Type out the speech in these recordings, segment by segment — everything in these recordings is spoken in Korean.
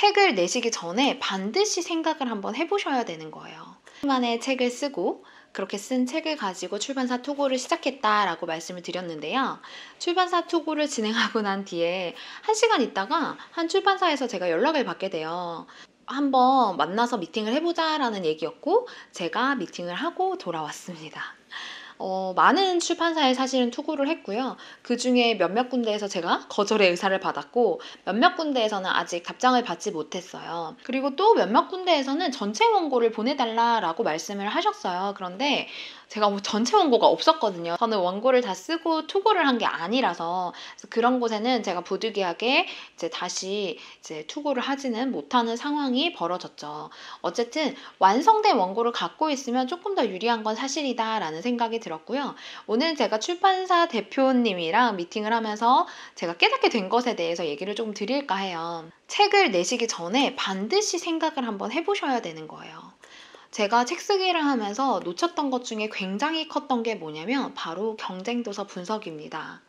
책을 내시기 전에 반드시 생각을 한번 해보셔야 되는 거예요. 만의 책을 쓰고 그렇게 쓴 책을 가지고 출판사 투고를 시작했다라고 말씀을 드렸는데요. 출판사 투고를 진행하고 난 뒤에 한 시간 있다가 한 출판사에서 제가 연락을 받게 돼요. 한번 만나서 미팅을 해보자라는 얘기였고 제가 미팅을 하고 돌아왔습니다. 어, 많은 출판사에 사실은 투고를 했고요. 그 중에 몇몇 군데에서 제가 거절의 의사를 받았고 몇몇 군데에서는 아직 답장을 받지 못했어요. 그리고 또 몇몇 군데에서는 전체 원고를 보내달라라고 말씀을 하셨어요. 그런데 제가 뭐 전체 원고가 없었거든요. 저는 원고를 다 쓰고 투고를 한 게 아니라서 그런 곳에는 제가 부득이하게 이제 다시 이제 투고를 하지는 못하는 상황이 벌어졌죠. 어쨌든 완성된 원고를 갖고 있으면 조금 더 유리한 건 사실이다라는 생각이 들었고요. 오늘 제가 출판사 대표님이랑 미팅을 하면서 제가 깨닫게 된 것에 대해서 얘기를 조금 드릴까 해요. 책을 내시기 전에 반드시 생각을 한번 해보셔야 되는 거예요. 제가 책 쓰기를 하면서 놓쳤던 것 중에 굉장히 컸던 게 뭐냐면 바로 경쟁도서 분석입니다.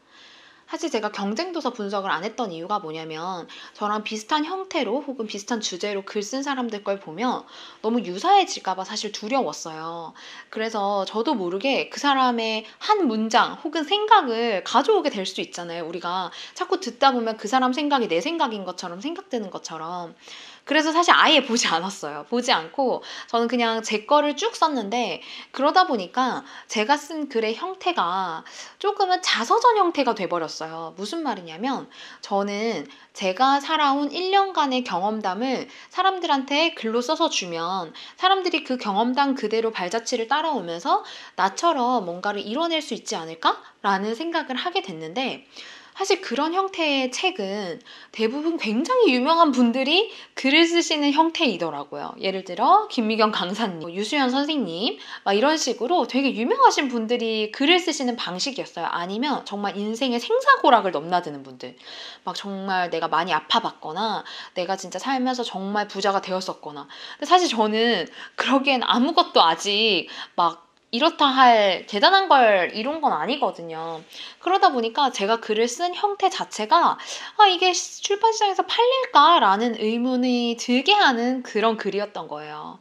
사실 제가 경쟁도서 분석을 안 했던 이유가 뭐냐면 저랑 비슷한 형태로 혹은 비슷한 주제로 글 쓴 사람들 걸 보면 너무 유사해질까봐 사실 두려웠어요. 그래서 저도 모르게 그 사람의 한 문장 혹은 생각을 가져오게 될 수 있잖아요. 우리가 자꾸 듣다 보면 그 사람 생각이 내 생각인 것처럼 생각되는 것처럼. 그래서 사실 아예 보지 않았어요. 보지 않고 저는 그냥 제 거를 쭉 썼는데 그러다 보니까 제가 쓴 글의 형태가 조금은 자서전 형태가 돼버렸어요. 들었어요. 무슨 말이냐면 저는 제가 살아온 1년간의 경험담을 사람들한테 글로 써서 주면 사람들이 그 경험담 그대로 발자취를 따라오면서 나처럼 뭔가를 이뤄낼 수 있지 않을까라는 생각을 하게 됐는데 사실 그런 형태의 책은 대부분 굉장히 유명한 분들이 글을 쓰시는 형태이더라고요. 예를 들어 김미경 강사님, 뭐 유수연 선생님 막 이런 식으로 되게 유명하신 분들이 글을 쓰시는 방식이었어요. 아니면 정말 인생의 생사고락을 넘나드는 분들 막 정말 내가 많이 아파봤거나 내가 진짜 살면서 정말 부자가 되었었거나 근데 사실 저는 그러기엔 아무것도 아직 막 이렇다 할 대단한 걸 이룬 건 아니거든요. 그러다 보니까 제가 글을 쓴 형태 자체가 아, 이게 출판시장에서 팔릴까라는 의문이 들게 하는 그런 글이었던 거예요.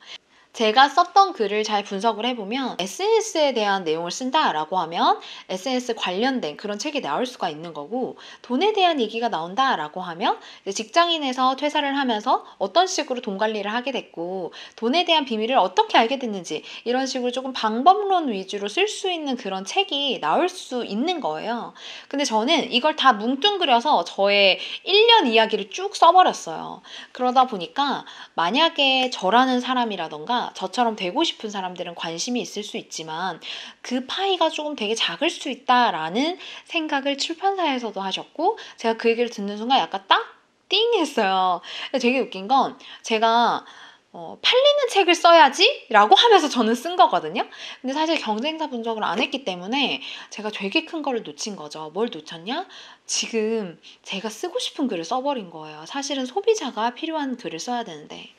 제가 썼던 글을 잘 분석을 해보면 SNS에 대한 내용을 쓴다라고 하면 SNS 관련된 그런 책이 나올 수가 있는 거고 돈에 대한 얘기가 나온다라고 하면 직장인에서 퇴사를 하면서 어떤 식으로 돈 관리를 하게 됐고 돈에 대한 비밀을 어떻게 알게 됐는지 이런 식으로 조금 방법론 위주로 쓸 수 있는 그런 책이 나올 수 있는 거예요. 근데 저는 이걸 다 뭉뚱그려서 저의 1년 이야기를 쭉 써버렸어요. 그러다 보니까 만약에 저라는 사람이라던가 저처럼 되고 싶은 사람들은 관심이 있을 수 있지만 그 파이가 조금 되게 작을 수 있다라는 생각을 출판사에서도 하셨고 제가 그 얘기를 듣는 순간 약간 딱띵 했어요. 되게 웃긴 건 제가 어, 팔리는 책을 써야지? 라고 하면서 저는 쓴 거거든요. 근데 사실 경쟁사 분석을 안 했기 때문에 제가 되게 큰 거를 놓친 거죠. 뭘 놓쳤냐? 지금 제가 쓰고 싶은 글을 써버린 거예요. 사실은 소비자가 필요한 글을 써야 되는데.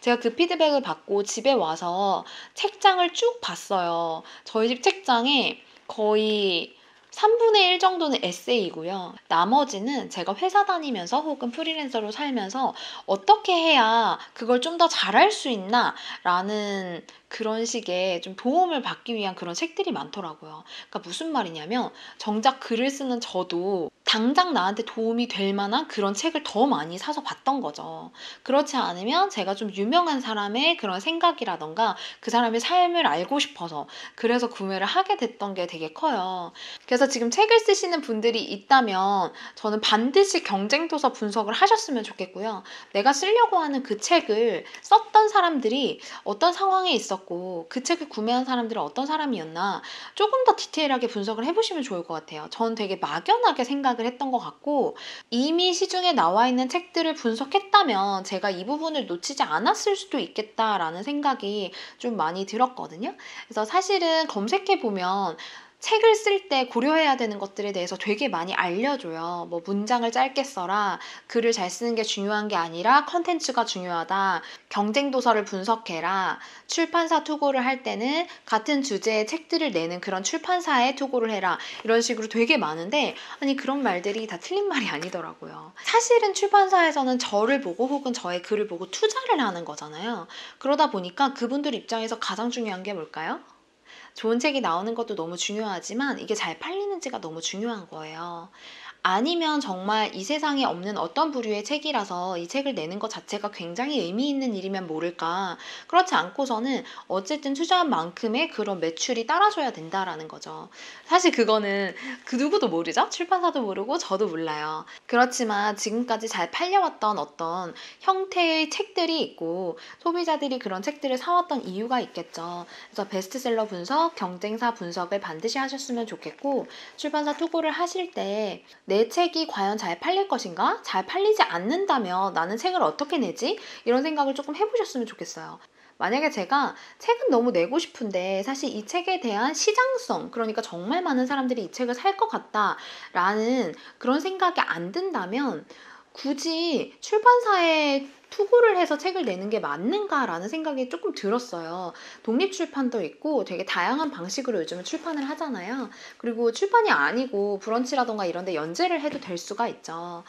제가 그 피드백을 받고 집에 와서 책장을 쭉 봤어요. 저희 집 책장에 거의 3분의 1 정도는 에세이고요. 나머지는 제가 회사 다니면서 혹은 프리랜서로 살면서 어떻게 해야 그걸 좀 더 잘할 수 있나라는 그런 식의 좀 도움을 받기 위한 그런 책들이 많더라고요. 그러니까 무슨 말이냐면 정작 글을 쓰는 저도 당장 나한테 도움이 될 만한 그런 책을 더 많이 사서 봤던 거죠. 그렇지 않으면 제가 좀 유명한 사람의 그런 생각이라던가 그 사람의 삶을 알고 싶어서 그래서 구매를 하게 됐던 게 되게 커요. 그래서 지금 책을 쓰시는 분들이 있다면 저는 반드시 경쟁도서 분석을 하셨으면 좋겠고요. 내가 쓰려고 하는 그 책을 썼던 사람들이 어떤 상황에 있었고 그 책을 구매한 사람들은 어떤 사람이었나 조금 더 디테일하게 분석을 해보시면 좋을 것 같아요. 전 되게 막연하게 생각을 했던 것 같고 이미 시중에 나와 있는 책들을 분석했다면 제가 이 부분을 놓치지 않았을 수도 있겠다라는 생각이 좀 많이 들었거든요. 그래서 사실은 검색해보면 책을 쓸 때 고려해야 되는 것들에 대해서 되게 많이 알려줘요. 뭐 문장을 짧게 써라. 글을 잘 쓰는 게 중요한 게 아니라 컨텐츠가 중요하다. 경쟁 도서를 분석해라. 출판사 투고를 할 때는 같은 주제의 책들을 내는 그런 출판사에 투고를 해라. 이런 식으로 되게 많은데 아니 그런 말들이 다 틀린 말이 아니더라고요. 사실은 출판사에서는 저를 보고 혹은 저의 글을 보고 투자를 하는 거잖아요. 그러다 보니까 그분들 입장에서 가장 중요한 게 뭘까요? 좋은 책이 나오는 것도 너무 중요하지만 이게 잘 팔리는지가 너무 중요한 거예요. 아니면 정말 이 세상에 없는 어떤 부류의 책이라서 이 책을 내는 것 자체가 굉장히 의미 있는 일이면 모를까. 그렇지 않고서는 어쨌든 투자한 만큼의 그런 매출이 따라줘야 된다라는 거죠. 사실 그거는 그 누구도 모르죠? 출판사도 모르고 저도 몰라요. 그렇지만 지금까지 잘 팔려왔던 어떤 형태의 책들이 있고 소비자들이 그런 책들을 사왔던 이유가 있겠죠. 그래서 베스트셀러 분석, 경쟁사 분석을 반드시 하셨으면 좋겠고 출판사 투고를 하실 때내 책이 과연 잘 팔릴 것인가? 잘 팔리지 않는다면 나는 책을 어떻게 내지? 이런 생각을 조금 해보셨으면 좋겠어요. 만약에 제가 책은 너무 내고 싶은데 사실 이 책에 대한 시장성, 그러니까 정말 많은 사람들이 이 책을 살 것 같다라는 그런 생각이 안 든다면 굳이 출판사에 투고를 해서 책을 내는 게 맞는가라는 생각이 조금 들었어요. 독립 출판도 있고 되게 다양한 방식으로 요즘은 출판을 하잖아요. 그리고 출판이 아니고 브런치라던가 이런 데 연재를 해도 될 수가 있죠.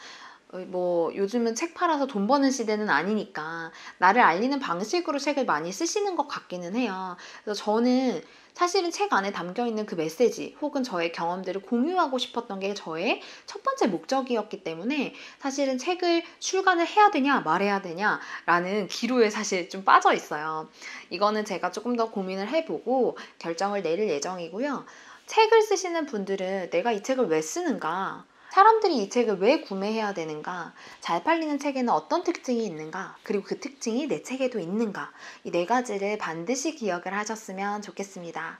어, 뭐 요즘은 책 팔아서 돈 버는 시대는 아니니까 나를 알리는 방식으로 책을 많이 쓰시는 것 같기는 해요. 그래서 저는 사실은 책 안에 담겨 있는 그 메시지 혹은 저의 경험들을 공유하고 싶었던 게 저의 첫 번째 목적이었기 때문에 사실은 책을 출간을 해야 되냐 말해야 되냐라는 기로에 사실 좀 빠져 있어요. 이거는 제가 조금 더 고민을 해보고 결정을 내릴 예정이고요. 책을 쓰시는 분들은 내가 이 책을 왜 쓰는가 사람들이 이 책을 왜 구매해야 되는가? 잘 팔리는 책에는 어떤 특징이 있는가? 그리고 그 특징이 내 책에도 있는가? 이 네 가지를 반드시 기억을 하셨으면 좋겠습니다.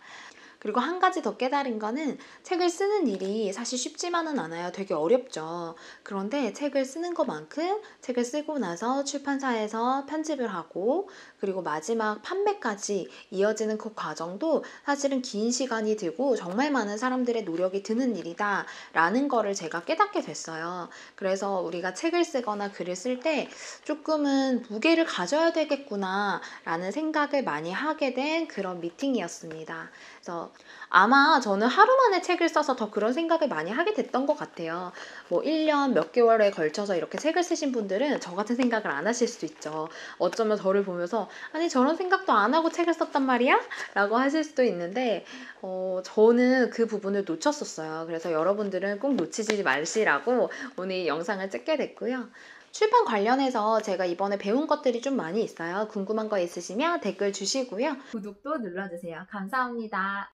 그리고 한 가지 더 깨달은 거는 책을 쓰는 일이 사실 쉽지만은 않아요. 되게 어렵죠. 그런데 책을 쓰는 것만큼 책을 쓰고 나서 출판사에서 편집을 하고 그리고 마지막 판매까지 이어지는 그 과정도 사실은 긴 시간이 들고 정말 많은 사람들의 노력이 드는 일이다 라는 거를 제가 깨닫게 됐어요. 그래서 우리가 책을 쓰거나 글을 쓸 때 조금은 무게를 가져야 되겠구나 라는 생각을 많이 하게 된 그런 미팅이었습니다. 그래서 아마 저는 하루 만에 책을 써서 더 그런 생각을 많이 하게 됐던 것 같아요. 뭐 1년 몇 개월에 걸쳐서 이렇게 책을 쓰신 분들은 저 같은 생각을 안 하실 수도 있죠. 어쩌면 저를 보면서 아니 저런 생각도 안 하고 책을 썼단 말이야? 라고 하실 수도 있는데 어, 저는 그 부분을 놓쳤었어요. 그래서 여러분들은 꼭 놓치지 말시라고 오늘 이 영상을 찍게 됐고요. 출판 관련해서 제가 이번에 배운 것들이 좀 많이 있어요. 궁금한 거 있으시면 댓글 주시고요. 구독도 눌러주세요. 감사합니다.